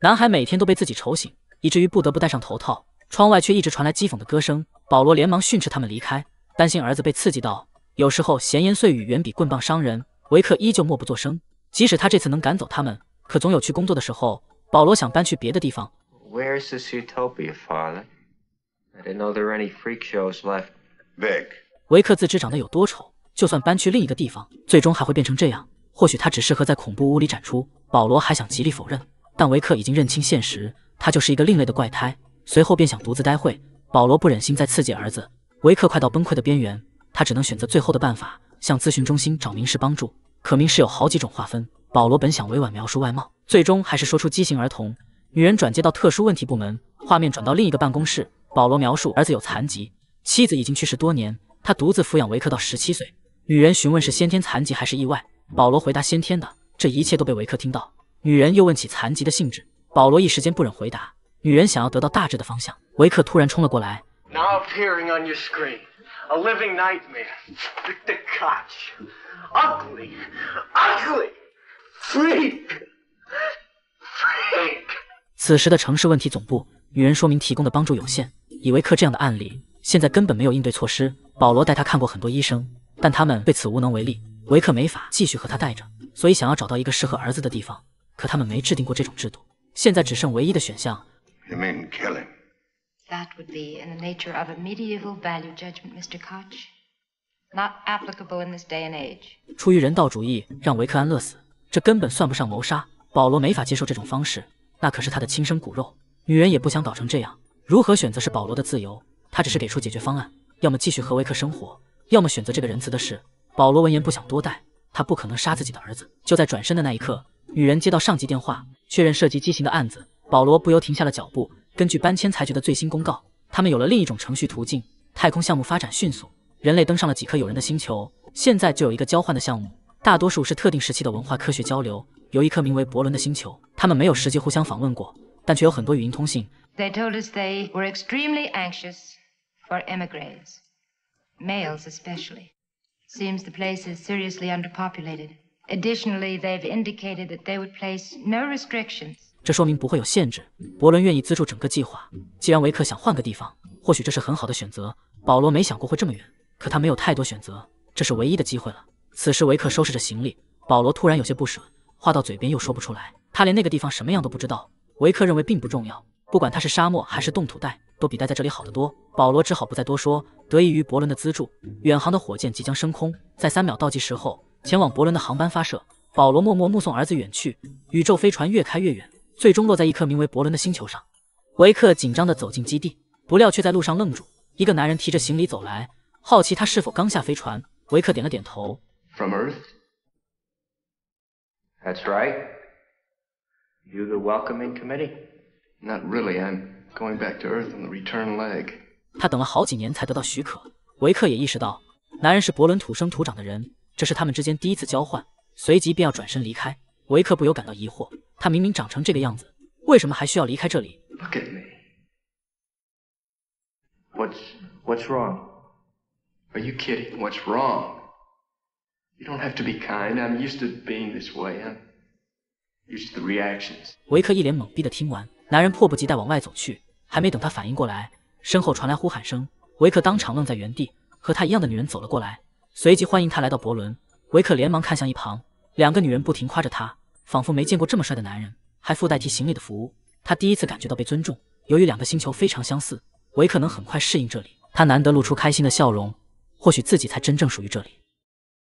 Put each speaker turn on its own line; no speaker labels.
男孩每天都被自己吵醒，以至于不得不戴上头套。窗外却一直传来讥讽的歌声。保罗连忙训斥他们离开，担心儿子被刺激到。有时候闲言碎语远比棍棒伤人。维克依旧默不作声。即使他这次能赶走他们，可总有去工作的时候。保罗想搬去别的地方。Where's this utopia, father? I didn't know there were any freak shows left, Vic. 维克自知长得有多丑，就算搬去另一个地方，最终还会变成这样。或许他只适合在恐怖屋里展出。保罗还想极力否认。但维克已经认清现实，他就是一个另类的怪胎。随后便想独自待会。保罗不忍心再刺激儿子，维克快到崩溃的边缘，他只能选择最后的办法，向咨询中心找名士帮助。可名士有好几种划分。保罗本想委婉描述外貌，最终还是说出畸形儿童。女人转接到特殊问题部门，画面转到另一个办公室。保罗描述儿子有残疾，妻子已经去世多年，他独自抚养维克到十七岁。女人询问是先天残疾还是意外，保罗回答先天的。这一切都被维克听到。女人又问起残疾的性质，保罗一时间不忍回答。女人想要得到大致的方向。维克突然冲了过来。此时的城市问题总部，女人说明提供的帮助有限，以维克这样的案例，现在根本没有应对措施。保罗带他看过很多医生，但他们对此无能为力。维克没法继续和他待着，所以想要找到一个适合儿子的地方。可他们没制定过这种制度，现在只剩唯一的选项。出于人道主义，让维克安乐死，这根本算不上谋杀。保罗没法接受这种方式，那可是他的亲生骨肉。女人也不想搞成这样，如何选择是保罗的自由。他只是给出解决方案：要么继续和维克生活，要么选择这个仁慈的事。保罗闻言不想多待，他不可能杀自己的儿子。就在转身的那一刻。女人接到上级电话，确认涉及畸形的案子。保罗不由停下了脚步。根据搬迁裁决的最新公告，他们有了另一种程序途径。太空项目发展迅速，人类登上了几颗有人的星球。现在就有一个交换的项目，大多数是特定时期的文化科学交流。有一颗名为伯伦的星球，他们没有实际互相访问过，但却有很多语音通信。They told us they were extremely anxious for e m i g r a n t s males especially. Seems the place is seriously underpopulated. Additionally, indicated that place would restrictions. they've they no 这说明不会有限制。伯伦愿意资助整个计划。既然维克想换个地方，或许这是很好的选择。保罗没想过会这么远，可他没有太多选择，这是唯一的机会了。此时维克收拾着行李，保罗突然有些不舍，话到嘴边又说不出来。他连那个地方什么样都不知道。维克认为并不重要，不管它是沙漠还是冻土带，都比待在这里好得多。保罗只好不再多说。得益于伯伦的资助，远航的火箭即将升空，在三秒倒计时后。前往伯伦的航班发射，保罗默默目送儿子远去。宇宙飞船越开越远，最终落在一颗名为伯伦的星球上。维克紧张的走进基地，不料却在路上愣住。一个男人提着行李走来，好奇他是否刚下飞船。维克点了点头。From Earth, that's right. You the welcoming committee? Not really, I'm going back to Earth on the return leg. 他等了好几年才得到许可。维克也意识到，男人是伯伦土生土长的人。这是他们之间第一次交换，随即便要转身离开。维克不由感到疑惑，他明明长成这个样子，为什么还需要离开这里？l o o k at me. What's What's wrong? Are you kidding? What's wrong? You don't have to be kind. I'm used to being this way. Used to reactions. 维克一脸懵逼的听完，男人迫不及待往外走去。还没等他反应过来，身后传来呼喊声。维克当场愣在原地，和他一样的女人走了过来。随即欢迎他来到伯伦。维克连忙看向一旁，两个女人不停夸着他，仿佛没见过这么帅的男人，还附带提行李的服务。他第一次感觉到被尊重。由于两个星球非常相似，维克能很快适应这里。他难得露出开心的笑容，或许自己才真正属于这里。